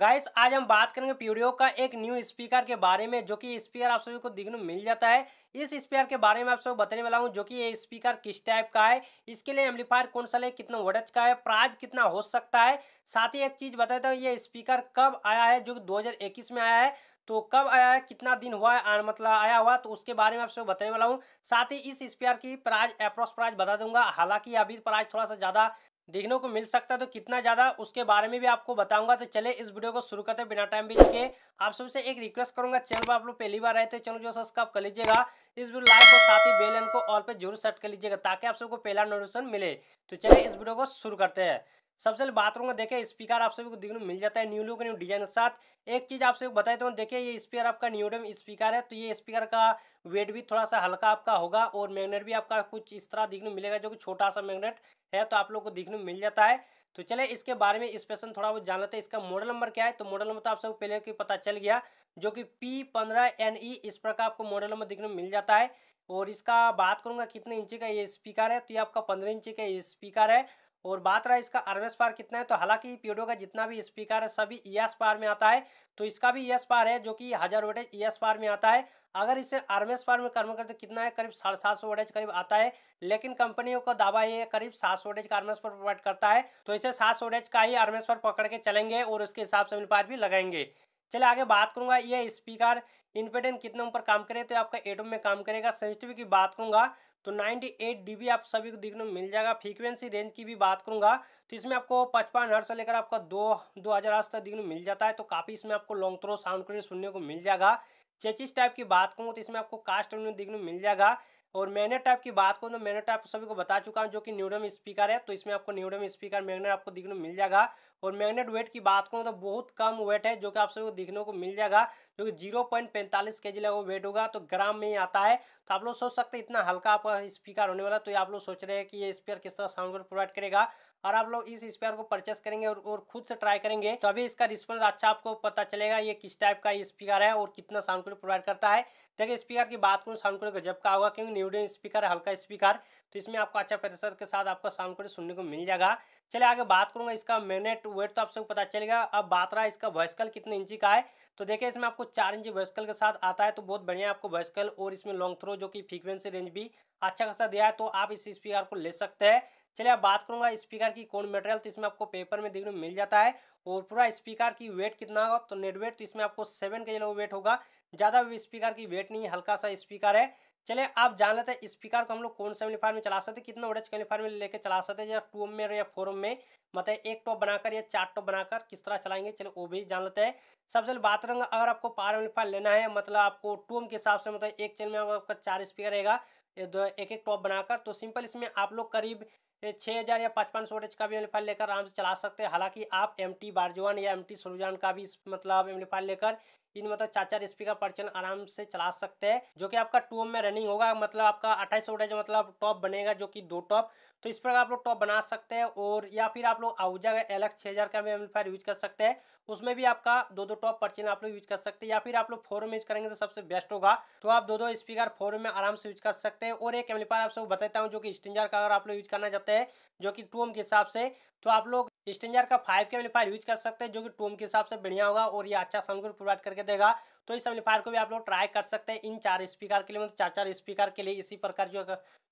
guys आज हम बात करेंगे पीडियो का एक न्यू स्पीकर के बारे में जो कि स्पीकर आप सभी को देखने मिल जाता है इस स्पीकर के बारे में आप सबको बताने वाला हूं जो कि ये स्पीकर किस टाइप का है इसके लिए एम्पलीफायर कौन सा है कितना वोडच का है प्राइज कितना हो सकता है साथ ही एक चीज़ बताता हूँ ये स्पीकर कब आया है जो कि इक्कीस में आया है तो कब आया है कितना दिन हुआ है मतलब आया हुआ तो उसके बारे में आप सबको बताने वाला हूँ साथ ही इस स्पीकर की प्राइज अप्रोक्स प्राइस बता दूंगा हालांकि अभी प्राइज थोड़ा सा ज़्यादा देखने को मिल सकता है तो कितना ज़्यादा उसके बारे में भी आपको बताऊंगा तो चले इस वीडियो को शुरू करते हैं बिना टाइम बीच के आप सबसे एक रिक्वेस्ट करूंगा चैनल पर आप लोग पहली बार आए थे तो चैनल जो सब्सक्राइब कर लीजिएगा इस वीडियो लाइक और साथ ही बेलन को ऑल पे जरूर सेट कर लीजिएगा ताकि आप सबको पहला नोटिफिकेशन मिले तो चले इस वीडियो को शुरू करते हैं सबसे पहले बात करूँगा देखिए स्पीकर आप सभी को देखने को मिल जाता है न्यू लुक न्यू डिजाइन के साथ एक चीज़ आप सभी को बताए तो देखिए ये स्पीकर आपका न्यूडम स्पीकर है तो ये स्पीकर का वेट भी थोड़ा सा हल्का आपका होगा और मैग्नेट भी आपका कुछ इस तरह देखने को मिलेगा जो कि छोटा सा मैगनेट है तो आप लोग को देखने को मिल जाता है तो चले इसके बारे में स्पेशल थोड़ा बहुत जान लेते हैं इसका मॉडल नंबर क्या है तो मॉडल नंबर तो आप सबको पहले की पता चल गया जो कि पी पंद्रह एन ई इस प्रकार का आपको मॉडल नंबर देखने में मिल जाता है और इसका बात करूंगा कितने इंची का ये स्पीकर है तो ये आपका पंद्रह इंची का ये स्पीकर है और बात रहा इसका आर पार कितना है तो हालांकि पीडो का जितना भी स्पीकर है सभी ई e पार में आता है तो इसका भी ई e पार है जो कि हज़ार वोटेज ई पार e में आता है अगर इसे आर पार में कर्म करते तो कितना है करीब साढ़े सात सौ वोटेज करीब आता है लेकिन कंपनियों का दावा ये करीब सात सौ वोटेज का आर पर प्रोवाइड करता है तो इसे सात सौ वोटेज का ही आर पर पकड़ के चलेंगे और उसके हिसाब से पार भी लगाएंगे चले आगे बात करूंगा ये स्पीकर इनपेडेंट कितने ऊपर काम करे तो आपका एटम में काम करेगा सेंसिटिव की बात करूंगा तो 98 डीबी आप सभी को देखने को मिल जाएगा फ्रीक्वेंसी रेंज की भी बात करूंगा तो इसमें आपको पचपन हर्ट से लेकर आपका दो दो हज़ार तक देखने मिल जाता है तो काफ़ी इसमें आपको लॉन्ग थ्रो साउंड क्लियर सुनने को मिल जाएगा चेचिस टाइप की बात करूँगा तो इसमें आपको कास्ट देखने मिल जाएगा और मैगनेट टाइप की बात करूँ तो मैग्नेट टाइप सभी को बता चुका हूँ जो कि न्यूडम स्पीकर है तो इसमें आपको न्यूडम स्पीकर मैगनेट आपको देखने को मिल जाएगा और मैग्नेट वेट की बात करूँ तो बहुत कम वेट है जो कि आप सभी को देखने को मिल जाएगा जो कि जीरो पॉइंट पैंतालीस के जी लगा वेट होगा तो ग्राम में ही आता है तो आप लोग सोच सकते हैं इतना हल्का आपका स्पीकर होने वाला तो ये आप लोग सोच रहे हैं कि ये स्पीकर किस तरह साउंड प्रोवाइड करेगा और आप लोग इस स्पेयर को परचेस करेंगे और, और खुद से ट्राई करेंगे तो अभी इसका रिस्पॉन्स अच्छा आपको पता चलेगा ये किस टाइप का स्पीकर है और कितना साउंड क्वालिटी प्रोवाइड करता है देखिए स्पीकर की बात करूँ साउंड क्वालिटी जब का होगा क्योंकि न्यूडियन स्पीकर है हल्का स्पीकर तो इसमें आपको अच्छा प्रेशर के साथ आपका साउंड क्वालिटी सुनने को मिल जाएगा चले आगे बात करूंगा इसका मिनट वेट तो आप सबको पता चलेगा अब बात रहा है इसका वॉइसकल कितने इंची का है तो देखिए इसमें आपको चार इंची वॉइसकल के साथ आता है तो बहुत बढ़िया आपको वॉइसकल और इसमें लॉन्ग थ्रो जो कि फ्रीक्वेंसी रेंज भी अच्छा खासा दिया है तो आप इस स्पीकर को ले सकते हैं चलिए अब बात करूंगा स्पीकर की कौन मटेरियल तो इसमें आपको पेपर में देखने मिल जाता है और पूरा स्पीकर की वेट कितना होगा तो नेट वेट तो इसमें आपको सेवन के वेट होगा ज़्यादा स्पीकर की वेट नहीं है हल्का सा स्पीकर है चलिए आप जान लेते हैं स्पीकर को हम लोग कौन से एम्पलीफायर में चला सकते हैं कितना ओरेज एम्पलीफायर में लेकर चला सकते हैं या टू में या फोर में मतलब एक टॉप बनाकर या चार टॉप बनाकर किस तरह चलाएंगे चलो वो भी जान लेते हैं सबसे पहले बात करूँगा अगर आपको पावर एम्पलीफायर लेना है मतलब आपको टू के हिसाब से मतलब एक चैन में आपका चार स्पीकर रहेगा एक एक टॉप बनाकर तो सिंपल इसमें आप लोग करीब छः हज़ार या पचपन सौ का भी एम्पलीफायर लेकर आराम से चला सकते हैं हालांकि आप एम टी बारजवान या एम टी सुरजान का भी मतलब एम्पलीफायर लेकर इन मतलब चार चार स्पीकर का परचन आराम से चला सकते हैं जो कि आपका टू में रनिंग होगा मतलब आपका अट्ठाईस वोटेज मतलब टॉप बनेगा जो कि दो टॉप तो इस प्रकार आप लोग टॉप बना सकते हैं और या फिर आप लोग आउजा एल एक्स छः हज़ार का भी एम्पलीफायर यूज कर सकते हैं उसमें भी आपका दो दो टॉप परचन आप लोग यूज कर सकते हैं या फिर आप लोग फोर में यूज करेंगे तो सबसे बेस्ट होगा तो आप दो दो स्पीकर फोर में आराम से यूज कर सकते हैं और एक एम्पलीफायर आप सबको बताता हूँ जो कि स्टिंजर का अगर आप लोग यूज करना चाहते हैं है जो कि टूम के हिसाब से तो आप लोग स्टेंजर का फाइव के एम्पलीफायर यूज कर सकते हैं जो कि टूम के हिसाब से बढ़िया होगा और ये अच्छा साउंड को प्रोवाइड करके देगा तो इस एम्पलीफायर को भी आप लोग ट्राई कर सकते हैं इन चार स्पीकर के लिए मतलब चार चार स्पीकर के लिए इसी प्रकार जो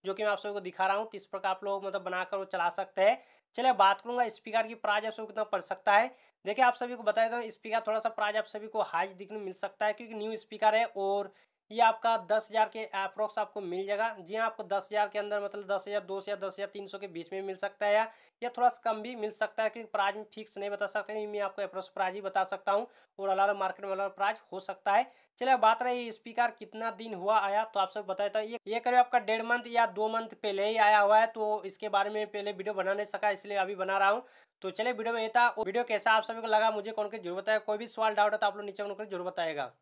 जो कि मैं आप सबको दिखा रहा हूँ तो इस प्रकार आप लोग मतलब बनाकर वो चला सकते हैं चलिए बात करूंगा स्पीकर की प्राइज आप सबको कितना पड़ सकता है देखिए आप सभी को बता देता हूँ स्पीकर थोड़ा सा प्राइज आप सभी को हाई दिखने मिल सकता है क्योंकि न्यू स्पीकर है और ये आपका दस हज़ार के अप्रोक्स आपको मिल जाएगा जी हाँ आपको दस हज़ार के अंदर मतलब दस हज़ार दो या दस हज़ार तीन सौ के बीच में मिल सकता है या थोड़ा सा कम भी मिल सकता है क्योंकि प्राइज में फिक्स नहीं बता सकते मैं आपको अप्रोक्स प्राइज ही बता सकता हूँ और अलग अलग मार्केट में अलग अलग प्राइज हो सकता है चलिए बात रही स्पीकर कितना दिन हुआ आया तो आप सब बताया था ये ये करीब आपका डेढ़ मंथ या दो मंथ पहले ही आया हुआ है तो इसके बारे में पहले वीडियो बना नहीं सका इसलिए अभी बना रहा हूँ तो चलिए वीडियो में ये था वीडियो कैसा आप सभी को लगा मुझे कौन के जरूर बताया कोई भी सवाल डाउट है तो आप लोग नीचे कौन जरूर बताएगा